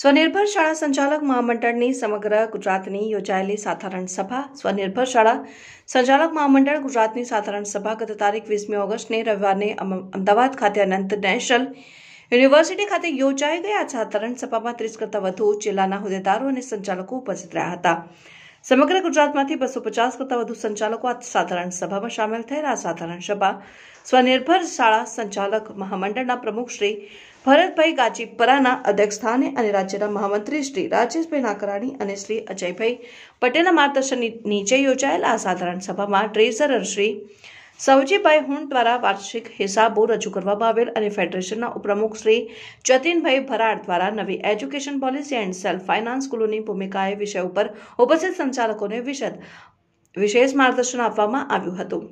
સ્વનિર્ભર શાળા સંચાલક મહામંડળની સમગ્ર ગુજરાતની યોજાયેલી સાધારણ સભા સ્વનિર્ભર શાળા સંચાલક મહામંડળ ગુજરાતની સાધારણ સભા ગત તારીખ વીસમી ઓગસ્ટને રવિવારને અમદાવાદ ખાતે અનંત નેશનલ યુનિવર્સિટી ખાતે યોજાઈ ગઈ આ સાધારણ સભામાં ત્રીસ કરતાં વધુ જિલ્લાના હોદ્દેદારો અને સંચાલકો ઉપસ્થિત રહ્યા હતા સમગ્ર ગુજરાતમાંથી બસો પચાસ કરતા વધુ સંચાલકો આ સાધારણ સભામાં સામેલ થયેલા આ સાધારણ સભા સ્વનિર્ભર શાળા સંચાલક મહામંડળના પ્રમુખ શ્રી ભરતભાઈ ગાજીપરાના અધ્યક્ષસ્થાને અને રાજ્યના મહામંત્રી શ્રી રાજેશભાઈ નાકરાણી અને શ્રી અજયભાઈ પટેલના માર્ગદર્શન નીચે યોજાયેલ આ સાધારણ સભામાં ટ્રેઝરર શ્રી સવજીભાઈ હુંડ દ્વારા વાર્ષિક હિસાબો રજૂ કરવામાં આવેલ અને ફેડરેશનના ઉપપ્રમુખ શ્રી જતીનભાઈ ભરાડ દ્વારા નવી education policy and self finance સ્કૂલોની ભૂમિકા એ વિષય ઉપર ઉપસ્થિત સંચાલકોને વિશદ વિશેષ માર્ગદર્શન આપવામાં આવ્યું હતું